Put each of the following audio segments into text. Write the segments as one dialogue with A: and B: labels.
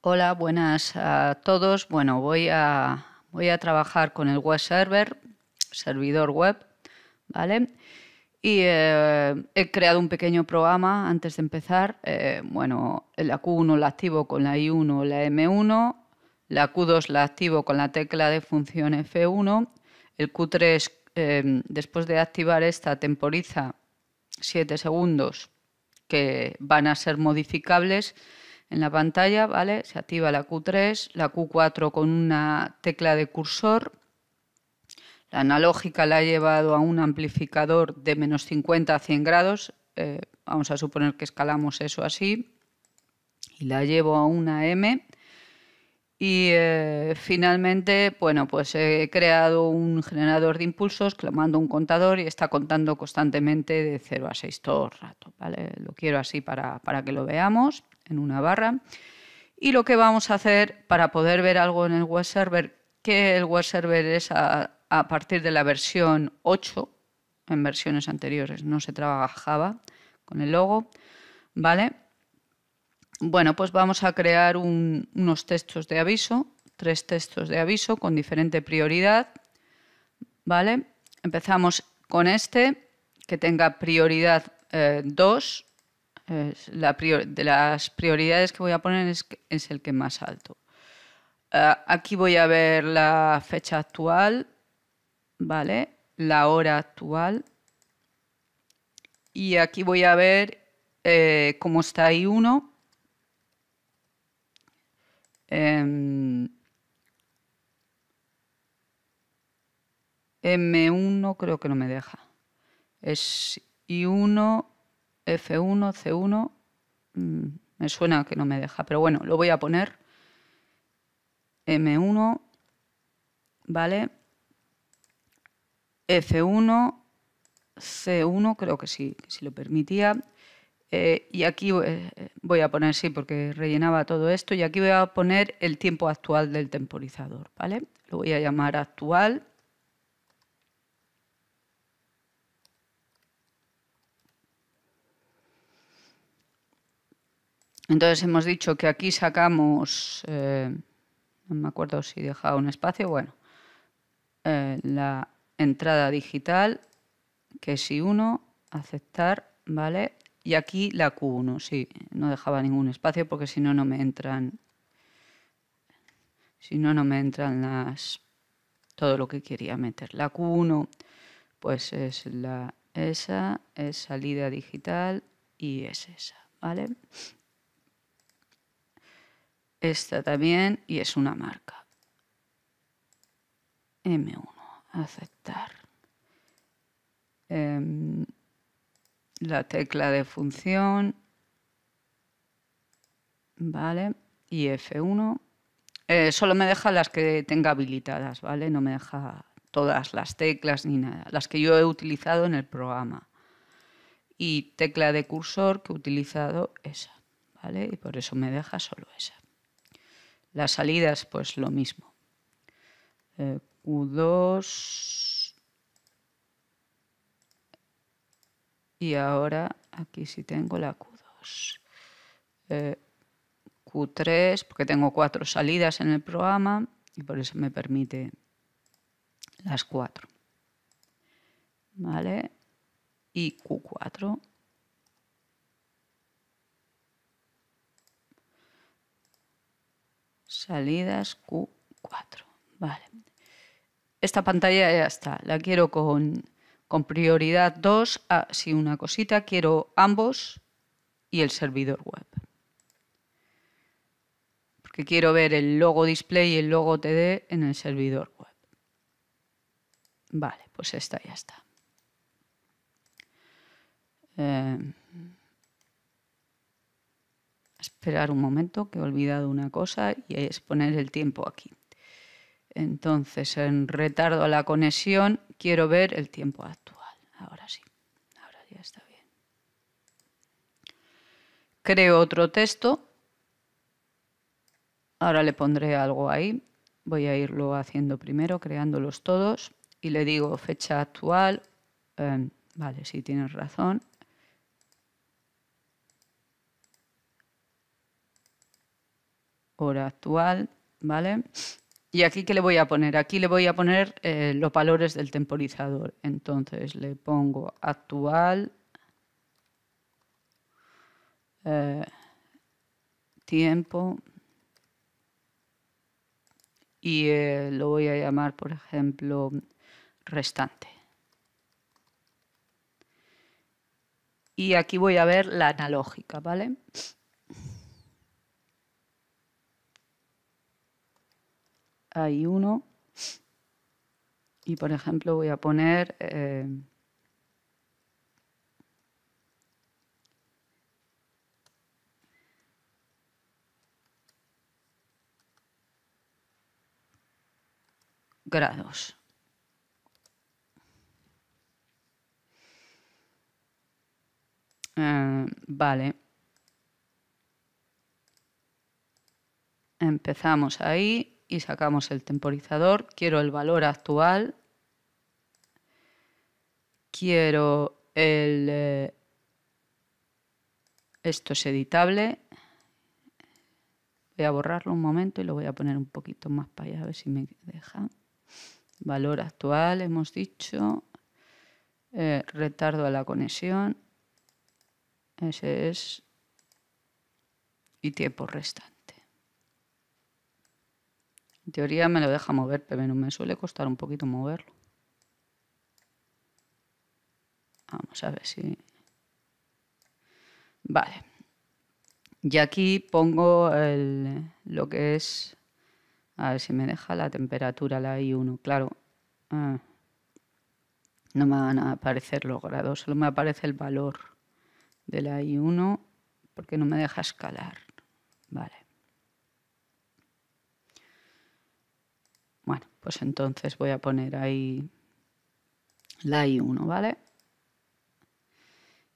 A: Hola, buenas a todos. Bueno, voy a, voy a trabajar con el web server, servidor web, ¿vale? Y eh, he creado un pequeño programa antes de empezar. Eh, bueno, la Q1 la activo con la I1 la M1, la Q2 la activo con la tecla de función F1, el Q3 eh, después de activar esta temporiza 7 segundos que van a ser modificables en la pantalla, ¿vale? Se activa la Q3, la Q4 con una tecla de cursor la analógica la ha llevado a un amplificador de menos 50 a 100 grados, eh, vamos a suponer que escalamos eso así, y la llevo a una M. Y eh, finalmente, bueno, pues he creado un generador de impulsos a un contador y está contando constantemente de 0 a 6 todo el rato. Lo quiero así para, para que lo veamos en una barra. Y lo que vamos a hacer para poder ver algo en el web server, que el web server es a, a partir de la versión 8, en versiones anteriores no se trabajaba con el logo, ¿vale? Bueno, pues vamos a crear unos textos de aviso, tres textos de aviso con diferente prioridad, ¿vale? Empezamos con este, que tenga prioridad 2, eh, de las prioridades que voy a poner es, el que más alto. Eh, aquí voy a ver la fecha actual, ¿vale? La hora actual. Y aquí voy a ver eh, cómo está I1. Em, M1 creo que no me deja. Es I1, F1, C1. me suena que no me deja, pero bueno, lo voy a poner. M1, ¿vale? F1, C1, creo que sí, que sí lo permitía. Eh, y aquí eh, voy a poner, sí, porque rellenaba todo esto, y aquí voy a poner el tiempo actual del temporizador, ¿vale? Lo voy a llamar actual. Entonces hemos dicho que aquí sacamos, eh, no me acuerdo si dejaba un espacio, bueno, la entrada digital, que si uno, aceptar, ¿vale? Y aquí la Q1, sí, no dejaba ningún espacio porque si no, no me entran. Si no, no me entran las. todo lo que quería meter. La Q1, pues es la esa, es salida digital y es esa, ¿vale? Esta también y es una marca. M1 aceptar. Em, la tecla de función, ¿vale? Y F1. Eh, solo me deja las que tenga habilitadas, ¿vale? No me deja todas las teclas ni nada, las que yo he utilizado en el programa. Y tecla de cursor que he utilizado esa, ¿vale? Y por eso me deja solo esa. Las salidas, pues lo mismo. Eh, Q2. Y ahora aquí sí tengo la Q2. Eh, Q3, porque tengo cuatro salidas en el programa y por eso me permite las cuatro. ¿Vale? Y Q4. Salidas Q4. Vale esta pantalla ya está, la quiero con, prioridad 2, así ah, una cosita, quiero ambos y el servidor web. Porque quiero ver el logo display y el logo TD en el servidor web. Vale, pues esta ya está. Em, esperar un momento que he olvidado una cosa y es poner el tiempo aquí. Entonces, en retardo a la conexión, quiero ver el tiempo actual. Ahora sí, ahora ya está bien. Creo otro texto. Ahora le pondré algo ahí. Voy a irlo haciendo primero, creándolos todos. Y le digo fecha actual. Em, vale, sí, tienes razón. Hora actual, ¿vale? ¿Y aquí qué le voy a poner? Aquí le voy a poner eh, los valores del temporizador. Entonces le pongo actual eh, tiempo y eh, lo voy a llamar, por ejemplo, restante. Y aquí voy a ver la analógica, ¿vale? vale uno. Y por ejemplo voy a poner eh, grados. Eh, vale. Empezamos ahí y sacamos el temporizador. Quiero el valor actual. Quiero el... Eh, esto es editable. Voy a borrarlo un momento y lo voy a poner un poquito más para allá, a ver si me deja. Valor actual, hemos dicho. Eh, retardo a la conexión. Ese es. Y tiempo restante. En teoría me lo deja mover, pero me suele costar un poquito moverlo. Vamos a ver si... Vale. Y aquí pongo lo que es... A ver si me deja la temperatura, la I1. Claro. Ah, no me van a aparecer los grados, solo me aparece el valor de la I1 porque no me deja escalar. Vale. Pues entonces voy a poner ahí la I1, ¿vale?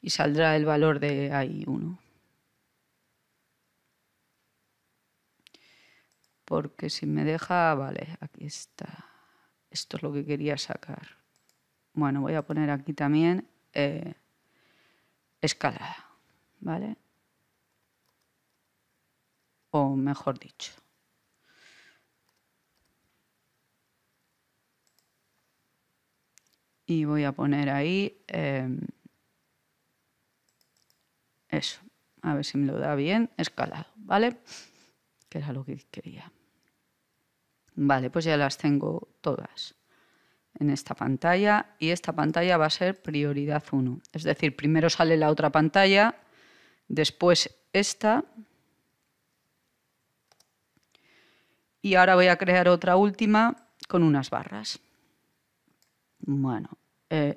A: Y saldrá el valor de I1. Porque si me deja, vale, aquí está. Esto es lo que quería sacar. Bueno, voy a poner aquí también eh, escalada, ¿vale? O mejor dicho. y voy a poner ahí em, eso. A ver si me lo da bien. Escalado, ¿vale? Que era lo que quería. Vale, pues ya las tengo todas en esta pantalla y esta pantalla va a ser prioridad 1. Es decir, primero sale la otra pantalla, después esta. Y ahora voy a crear otra última con unas barras. Bueno, eh,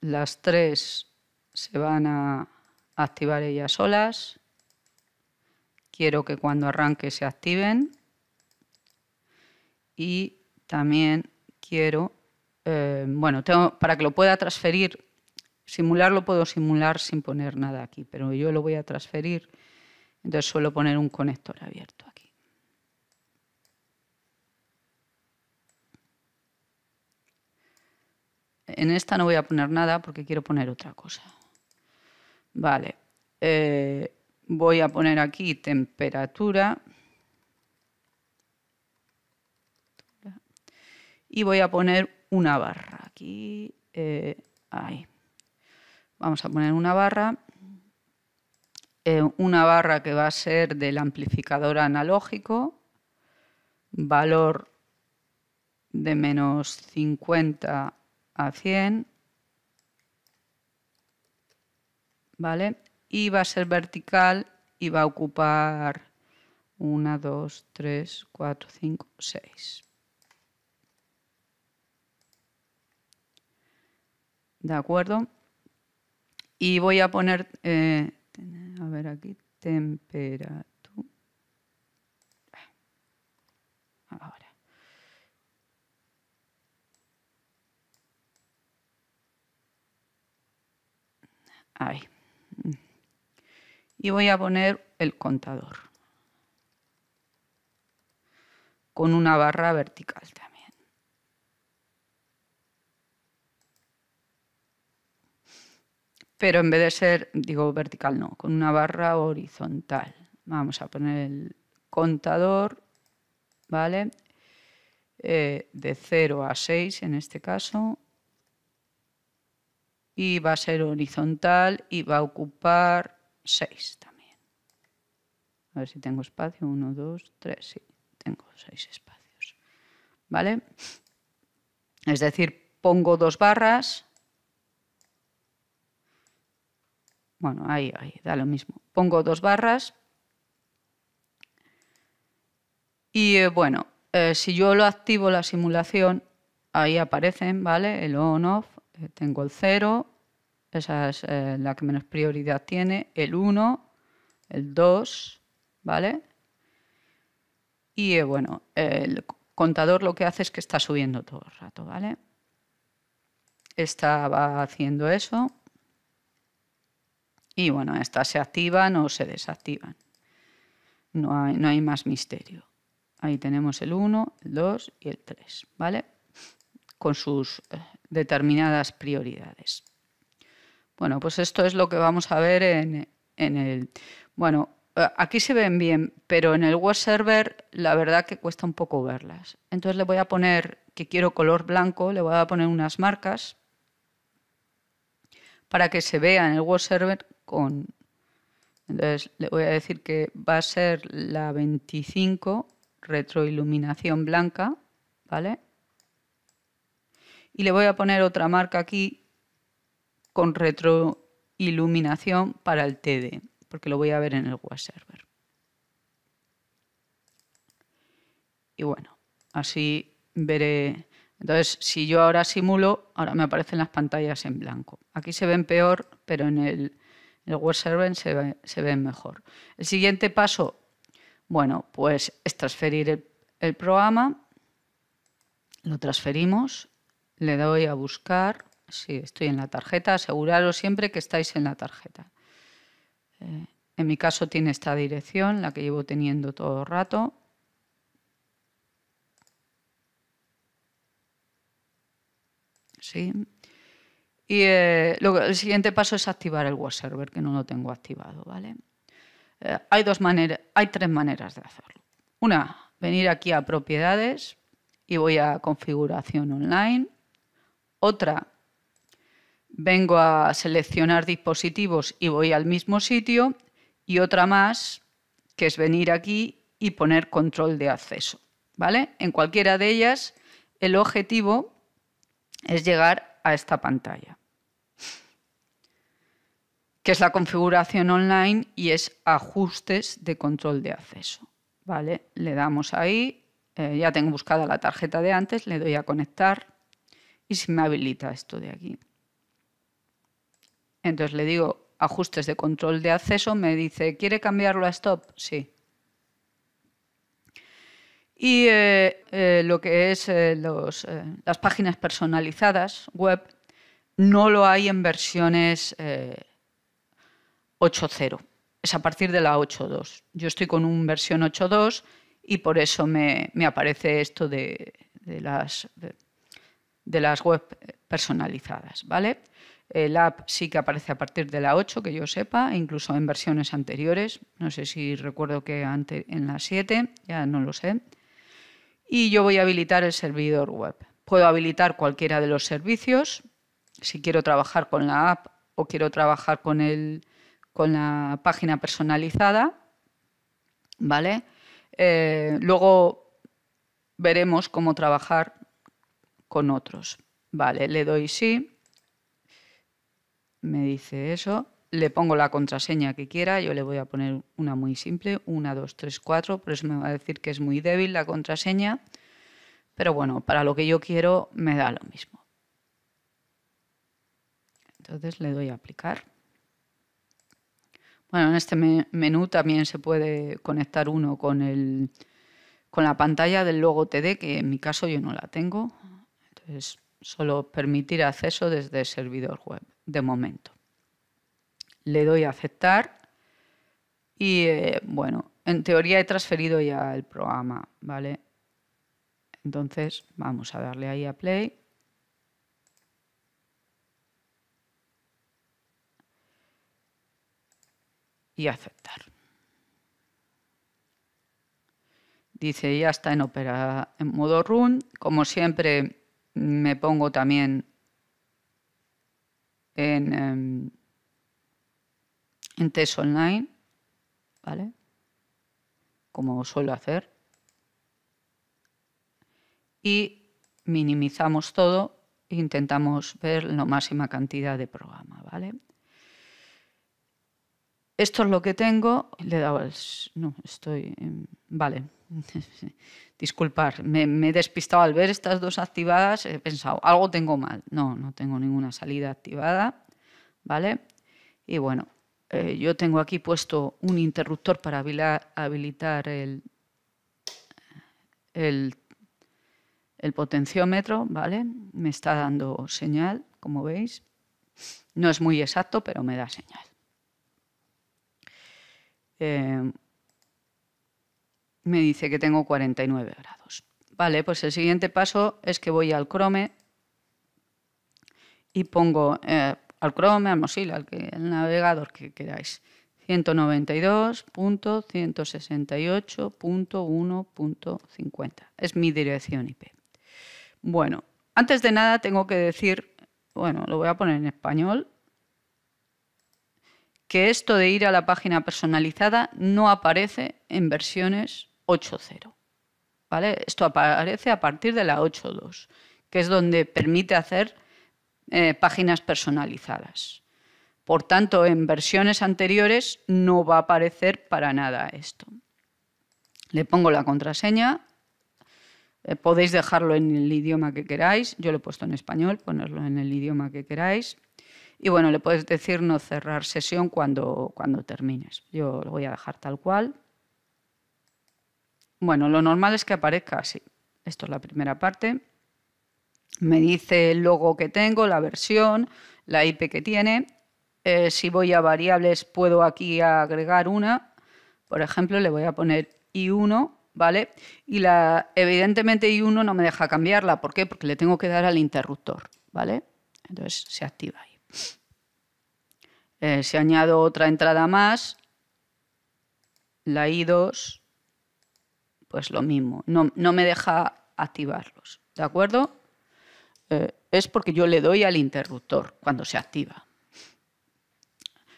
A: las tres se van a activar ellas solas. Quiero que cuando arranque se activen. Y también quiero, eh, bueno, tengo, para que lo pueda transferir, simular lo puedo simular sin poner nada aquí, pero yo lo voy a transferir, entonces suelo poner un conector abierto En esta no voy a poner nada porque quiero poner otra cosa. Vale. Eh, voy a poner aquí temperatura. Y voy a poner una barra. Aquí. Eh, Vamos a poner una barra. Eh, una barra que va a ser del amplificador analógico. Valor de menos 50 a 100. ¿Vale? Y va a ser vertical y va a ocupar 1, 2, 3, 4, 5, 6. ¿De acuerdo? Y voy a poner, eh, a ver aquí, temperatura. Ahí. Y voy a poner el contador. Con una barra vertical también. Pero en vez de ser, digo vertical no, con una barra horizontal. Vamos a poner el contador, ¿vale? Eh, de 0 a 6 en este caso y va a ser horizontal y va a ocupar 6 también. A ver si tengo espacio. 1, 2, 3, sí, tengo 6 espacios. ¿Vale? Es decir, pongo dos barras. Bueno, ahí, ahí, da lo mismo. Pongo dos barras. Y eh, bueno, eh, si yo lo activo la simulación, ahí aparecen, ¿vale? El on-off eh, tengo el 0, esa es eh, la que menos prioridad tiene, el 1, el 2, ¿vale? Y eh, bueno, el contador lo que hace es que está subiendo todo el rato, ¿vale? Esta va haciendo eso. Y bueno, estas se activan o se desactivan. No hay, no hay más misterio. Ahí tenemos el 1, el 2 y el 3, ¿vale? Con sus determinadas prioridades. Bueno, pues esto es lo que vamos a ver en, el... Bueno, aquí se ven bien, pero en el web server la verdad que cuesta un poco verlas. Entonces le voy a poner que quiero color blanco, le voy a poner unas marcas para que se vea en el web server con... Entonces le voy a decir que va a ser la 25 retroiluminación blanca, ¿vale? y le voy a poner otra marca aquí con retroiluminación para el TD, porque lo voy a ver en el web server. Y bueno, así veré... Entonces, si yo ahora simulo, ahora me aparecen las pantallas en blanco. Aquí se ven peor, pero en el, web server se, ven mejor. El siguiente paso, bueno, pues es transferir el programa. Lo transferimos le doy a buscar. si estoy en la tarjeta. Aseguraros siempre que estáis en la tarjeta. Eh, en mi caso tiene esta dirección, la que llevo teniendo todo el rato. Y eh, el siguiente paso es activar el web server, que no lo tengo activado, ¿vale? Eh, hay, dos maneras, hay tres maneras de hacerlo. Una, venir aquí a propiedades y voy a configuración online otra vengo a seleccionar dispositivos y voy al mismo sitio y otra más que es venir aquí y poner control de acceso. ¿Vale? En cualquiera de ellas el objetivo es llegar a esta pantalla, que es la configuración online y es ajustes de control de acceso. ¿Vale? Le damos ahí, eh, ya tengo buscada la tarjeta de antes, le doy a conectar y si me habilita esto de aquí. Entonces le digo ajustes de control de acceso, me dice, ¿quiere cambiarlo a stop? Sí. Y eh, eh, lo que es eh, las páginas personalizadas web no lo hay en versiones 8.0, es a partir de la 8.2. Yo estoy con un versión 8.2 y por eso me, aparece esto de, las de las web personalizadas, ¿vale? El app sí que aparece a partir de la 8, que yo sepa, incluso en versiones anteriores. No sé si recuerdo que antes, en la 7, ya no lo sé. Y yo voy a habilitar el servidor web. Puedo habilitar cualquiera de los servicios. Si quiero trabajar con la app o quiero trabajar con, el, con la página personalizada, ¿vale? Eh, luego veremos cómo trabajar con otros. Vale, le doy sí, me dice eso, le pongo la contraseña que quiera, yo le voy a poner una muy simple, 1, 2, 3, 4, por eso me va a decir que es muy débil la contraseña, pero bueno, para lo que yo quiero me da lo mismo. Entonces le doy a aplicar. Bueno, en este menú también se puede conectar uno con, el, con la pantalla del logo TD, que en mi caso yo no la tengo, es solo permitir acceso desde el servidor web, de momento. Le doy a aceptar y, eh, bueno, en teoría he transferido ya el programa, ¿vale? Entonces, vamos a darle ahí a play. Y aceptar. Dice, ya está en, opera, en modo run. Como siempre, me pongo también en, em, en test online, ¿vale? Como suelo hacer. Y minimizamos todo e intentamos ver la máxima cantidad de programa, ¿vale? Esto es lo que tengo. Le he dado el... No, estoy... Vale. disculpar, me, he despistado al ver estas dos activadas, he pensado, algo tengo mal. No, no tengo ninguna salida activada, ¿vale? Y bueno, eh, yo tengo aquí puesto un interruptor para habilitar el, potenciómetro, ¿vale? Me está dando señal, como veis. No es muy exacto, pero me da señal. Eh, me dice que tengo 49 grados. Vale, pues el siguiente paso es que voy al Chrome y pongo eh, al Chrome, al Mozilla, al que, el navegador que queráis. 192.168.1.50. Es mi dirección IP. Bueno, antes de nada tengo que decir, bueno, lo voy a poner en español, que esto de ir a la página personalizada no aparece en versiones 8.0. ¿vale? Esto aparece a partir de la 8.2, que es donde permite hacer eh, páginas personalizadas. Por tanto, en versiones anteriores no va a aparecer para nada esto. Le pongo la contraseña. Eh, podéis dejarlo en el idioma que queráis. Yo lo he puesto en español, ponerlo en el idioma que queráis. Y bueno, le puedes decir no cerrar sesión cuando, cuando termines. Yo lo voy a dejar tal cual. Bueno, lo normal es que aparezca así. Esto es la primera parte. Me dice el logo que tengo, la versión, la IP que tiene. Eh, si voy a variables, puedo aquí agregar una. Por ejemplo, le voy a poner i1, ¿vale? Y la, evidentemente i1 no me deja cambiarla. ¿Por qué? Porque le tengo que dar al interruptor, ¿vale? Entonces se activa ahí. Eh, si añado otra entrada más, la i2, pues lo mismo, no, me deja activarlos, ¿de acuerdo? Eh, es porque yo le doy al interruptor cuando se activa.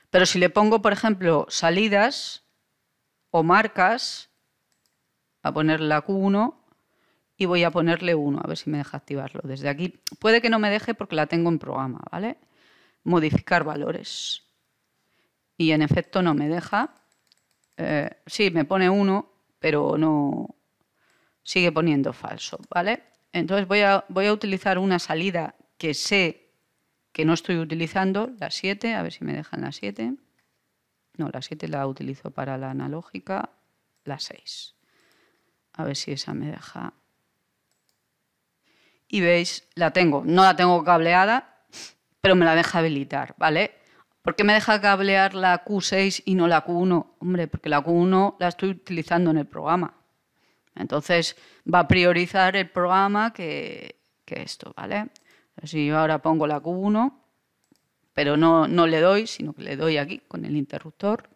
A: Pero si le pongo, por ejemplo, salidas o marcas, a poner la Q1 y voy a ponerle 1, a ver si me deja activarlo desde aquí. Puede que no me deje porque la tengo en programa, ¿vale? Modificar valores. Y en efecto no me deja. Eh, sí, me pone 1, pero no sigue poniendo falso, ¿vale? Entonces voy a, voy a utilizar una salida que sé que no estoy utilizando, la 7, a ver si me dejan la 7. No, la 7 la utilizo para la analógica, la 6. A ver si esa me deja. Y veis, la tengo, no la tengo cableada, pero me la deja habilitar, ¿vale? ¿Por qué me deja cablear la Q6 y no la Q1? Hombre, porque la Q1 la estoy utilizando en el programa. Entonces va a priorizar el programa que, esto, ¿vale? Si yo ahora pongo la Q1, pero no, le doy, sino que le doy aquí con el interruptor,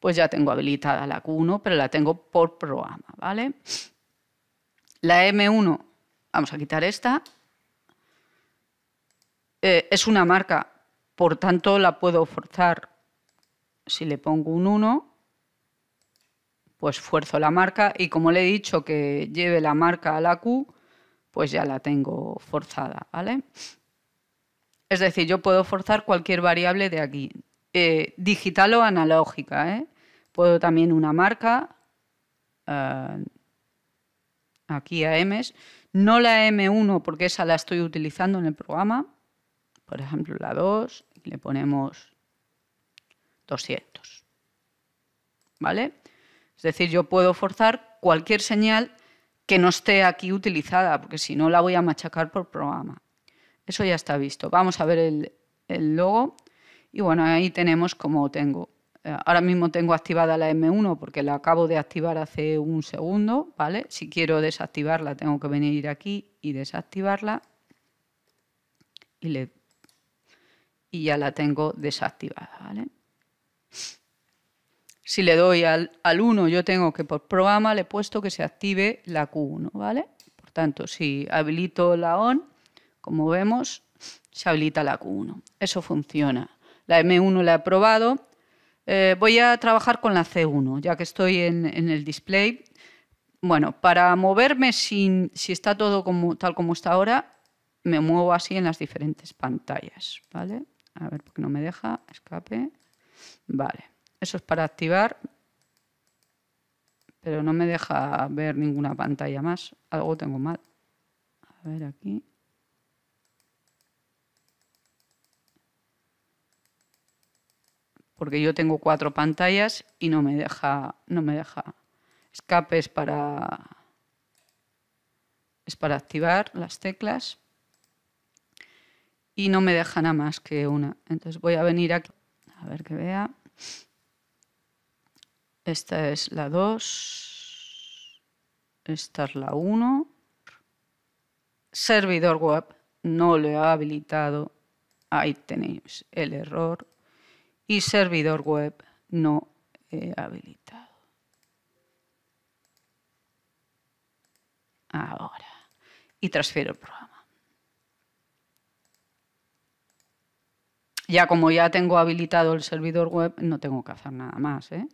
A: pues ya tengo habilitada la Q1, pero la tengo por programa, ¿vale? La M1, vamos a quitar esta, eh, es una marca, por tanto, la puedo forzar. Si le pongo un 1, pues fuerzo la marca y como le he dicho que lleve la marca a la Q, pues ya la tengo forzada, ¿vale? Es decir, yo puedo forzar cualquier variable de aquí, eh, digital o analógica, ¿eh? Puedo también una marca, eh, aquí a M, no la M1 porque esa la estoy utilizando en el programa, por ejemplo la 2, le ponemos 200. ¿Vale? Es decir, yo puedo forzar cualquier señal que no esté aquí utilizada, porque si no la voy a machacar por programa. Eso ya está visto. Vamos a ver el, logo. Y bueno, ahí tenemos como tengo. Eh, ahora mismo tengo activada la M1 porque la acabo de activar hace un segundo, ¿vale? Si quiero desactivarla tengo que venir aquí y desactivarla y le y ya la tengo desactivada. ¿vale? Si le doy al, 1, yo tengo que por programa le he puesto que se active la Q1. ¿vale? Por tanto, si habilito la ON, como vemos, se habilita la Q1. Eso funciona. La M1 la he probado. Eh, voy a trabajar con la C1, ya que estoy en, en el display. Bueno, para moverme sin, si está todo como, tal como está ahora, me muevo así en las diferentes pantallas. ¿vale? A ver, porque no me deja. Escape. Vale. Eso es para activar. Pero no me deja ver ninguna pantalla más. Algo tengo mal. A ver aquí. Porque yo tengo cuatro pantallas y no me deja. No me deja. Escape es para. Es para activar las teclas y no me deja nada más que una. Entonces voy a venir aquí, a ver que vea. Esta es la 2, esta es la 1. Servidor web no lo ha habilitado, ahí tenéis el error. Y servidor web no he habilitado. Ahora. Y transfiero Ya como ya tengo habilitado el servidor web, no tengo que hacer nada más. ¿eh?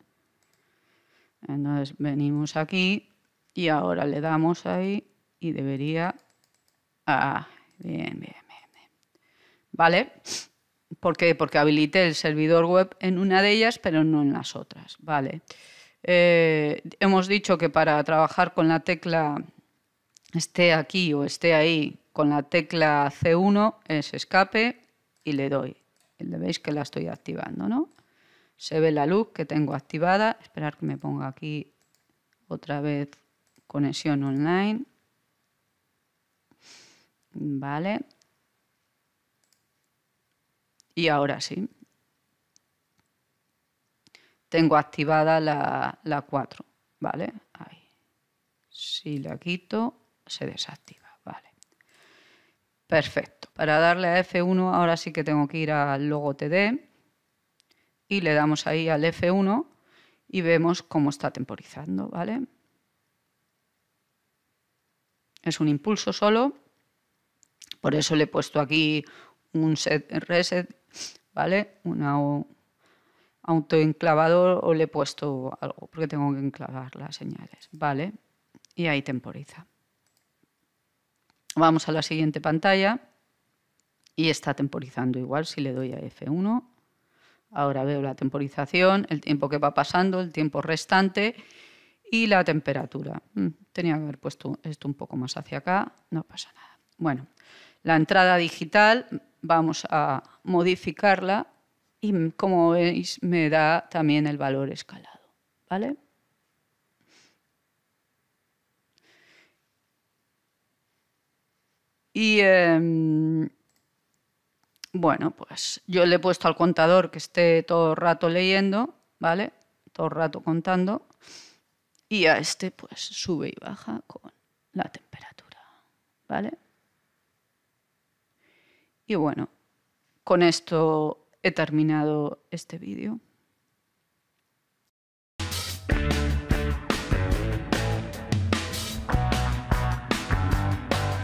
A: Entonces venimos aquí y ahora le damos ahí y debería... Ah, bien, bien, bien, bien. ¿Vale? ¿Por qué? Porque habilité el servidor web en una de ellas, pero no en las otras. Vale. Eh, hemos dicho que para trabajar con la tecla esté aquí o esté ahí, con la tecla C1 es escape y le doy veis que la estoy activando, ¿no? Se ve la luz que tengo activada. Esperar que me ponga aquí otra vez conexión online. Vale. Y ahora sí. Tengo activada la, la 4. ¿Vale? Si la quito, se desactiva. Vale. Perfecto. Para darle a F1 ahora sí que tengo que ir al logo TD y le damos ahí al F1 y vemos cómo está temporizando, ¿vale? Es un impulso solo, por eso le he puesto aquí un set reset, ¿vale? Un autoenclavador o le he puesto algo, porque tengo que enclavar las señales, ¿vale? Y ahí temporiza. Vamos a la siguiente pantalla y está temporizando igual si le doy a F1. Ahora veo la temporización, el tiempo que va pasando, el tiempo restante y la temperatura. Mm, tenía que haber puesto esto un poco más hacia acá, no pasa nada. Bueno, la entrada digital vamos a modificarla y mm, como veis me da también el valor escalado, ¿vale? Y em, bueno, pues yo le he puesto al contador que esté todo el rato leyendo, ¿vale? Todo el rato contando. Y a este, pues sube y baja con la temperatura, ¿vale? Y bueno, con esto he terminado este vídeo.